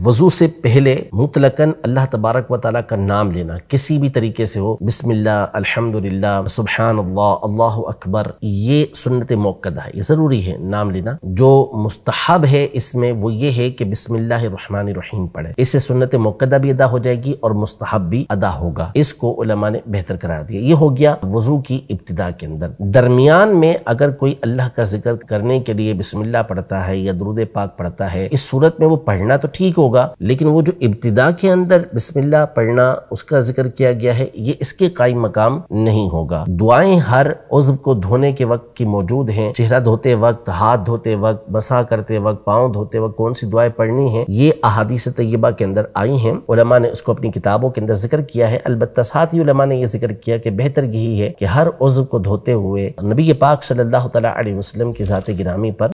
वज़ू से पहले मुतलकन अल्लाह तबारक व ताली का नाम लेना किसी भी तरीके से हो बिसमिल्ला अलहमदिल्ला सुबहान अल्लाह अकबर ये सुन्नत मौक़द है ये ज़रूरी है नाम लेना जो मुस्तहब है इसमें वो ये है कि रहीम पढ़े इससे सुन्नत मौकदा भी अदा हो जाएगी और मुस्तहब भी अदा होगा इसको उलमा ने बेहतर करार दिया ये हो गया वज़ू की इब्तदा के अंदर दरमियान में अगर कोई अल्लाह का जिक्र करने के लिए बिसमिल्ला पढ़ता है या दरुद पाक पढ़ता है इस सूरत में वो पढ़ना तो ठीक होगा लेकिन वो जो इब्तदा के अंदर बिस्मिल्लाह पढ़ना उसका जिक्र किया गया है ये इसके कायम मकाम नहीं होगा दुआएं हर उज्व को धोने के वक्त की मौजूद हैं चेहरा धोते वक्त हाथ धोते वक्त मसा करते वक्त पाँव धोते वक्त कौन सी दुआएं पढ़नी है ये अहादीस तैयबा के अंदर आई हैं उलमा ने उसको अपनी किताबों के अंदर जिक्र किया है अलबत् साथ ही उलमा ने यह जिक्र किया कि बेहतर यही है कि हर उज्व को धोते हुए नबी पाक सल्लल्लाहु अलैहि वसल्लम की ज़ात गिरामी पर